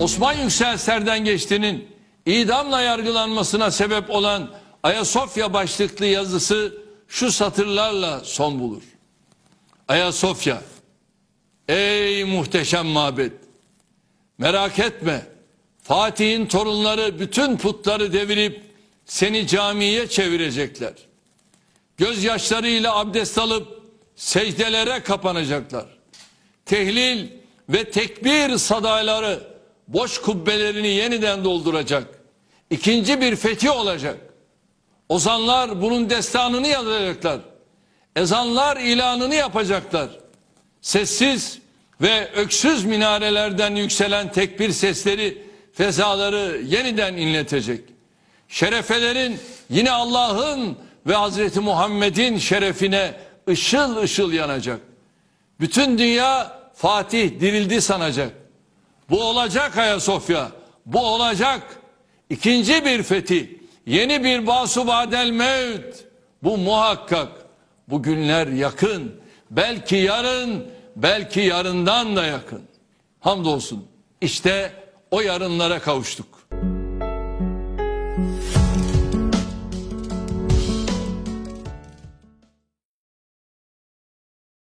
Osman Yüksel Serden Geçti'nin idamla yargılanmasına sebep olan Ayasofya başlıklı yazısı şu satırlarla son bulur. Ayasofya, ey muhteşem mabet, merak etme, Fatih'in torunları bütün putları devirip seni camiye çevirecekler. Gözyaşlarıyla abdest alıp secdelere kapanacaklar. Tehlil ve tekbir sadaları boş kubbelerini yeniden dolduracak. İkinci bir fethi olacak. Ozanlar bunun destanını yazacaklar. Ezanlar ilanını yapacaklar. Sessiz ve öksüz minarelerden yükselen tekbir sesleri fezaları yeniden inletecek. Şerefelerin yine Allah'ın ve Hazreti Muhammed'in şerefine ışıl ışıl yanacak. Bütün dünya Fatih dirildi sanacak. Bu olacak Ayasofya. Bu olacak. İkinci bir fetih. Yeni bir basu badel mevt. Bu muhakkak. Bu günler yakın. Belki yarın, belki yarından da yakın. Hamdolsun. İşte o yarınlara kavuştuk.